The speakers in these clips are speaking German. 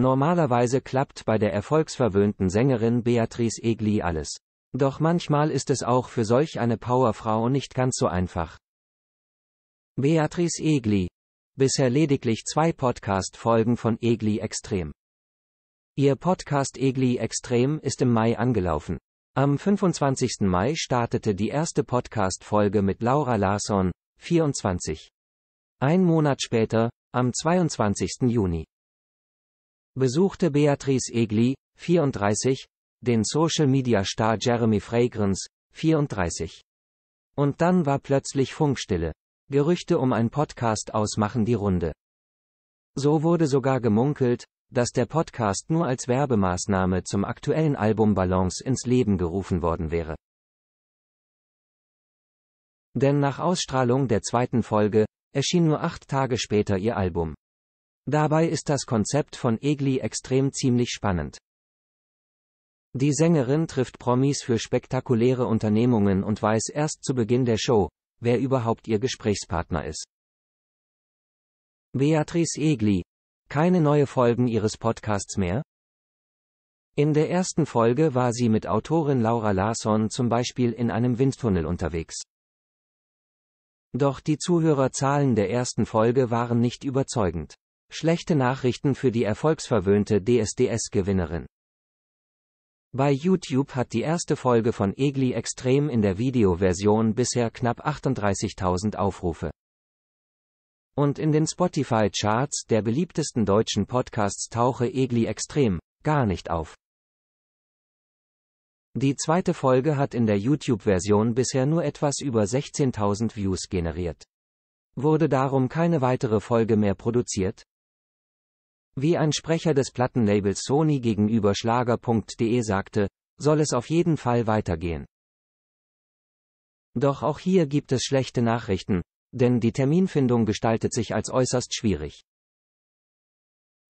Normalerweise klappt bei der erfolgsverwöhnten Sängerin Beatrice Egli alles. Doch manchmal ist es auch für solch eine Powerfrau nicht ganz so einfach. Beatrice Egli. Bisher lediglich zwei Podcast-Folgen von Egli Extrem. Ihr Podcast Egli Extrem ist im Mai angelaufen. Am 25. Mai startete die erste Podcast-Folge mit Laura Larsson, 24. Ein Monat später, am 22. Juni besuchte Beatrice Egli, 34, den Social-Media-Star Jeremy Fragrance, 34. Und dann war plötzlich Funkstille. Gerüchte um ein Podcast ausmachen die Runde. So wurde sogar gemunkelt, dass der Podcast nur als Werbemaßnahme zum aktuellen Album Balance ins Leben gerufen worden wäre. Denn nach Ausstrahlung der zweiten Folge, erschien nur acht Tage später ihr Album. Dabei ist das Konzept von Egli extrem ziemlich spannend. Die Sängerin trifft Promis für spektakuläre Unternehmungen und weiß erst zu Beginn der Show, wer überhaupt ihr Gesprächspartner ist. Beatrice Egli. Keine neue Folgen ihres Podcasts mehr? In der ersten Folge war sie mit Autorin Laura Larsson zum Beispiel in einem Windtunnel unterwegs. Doch die Zuhörerzahlen der ersten Folge waren nicht überzeugend. Schlechte Nachrichten für die erfolgsverwöhnte DSDS-Gewinnerin. Bei YouTube hat die erste Folge von Egli Extrem in der Videoversion bisher knapp 38.000 Aufrufe. Und in den Spotify-Charts der beliebtesten deutschen Podcasts tauche Egli Extrem gar nicht auf. Die zweite Folge hat in der YouTube-Version bisher nur etwas über 16.000 Views generiert. Wurde darum keine weitere Folge mehr produziert? Wie ein Sprecher des Plattenlabels Sony gegenüber Schlager.de sagte, soll es auf jeden Fall weitergehen. Doch auch hier gibt es schlechte Nachrichten, denn die Terminfindung gestaltet sich als äußerst schwierig.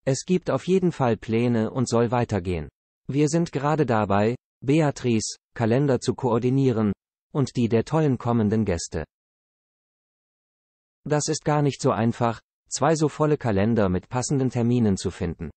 Es gibt auf jeden Fall Pläne und soll weitergehen. Wir sind gerade dabei, Beatrice, Kalender zu koordinieren, und die der tollen kommenden Gäste. Das ist gar nicht so einfach, zwei so volle Kalender mit passenden Terminen zu finden.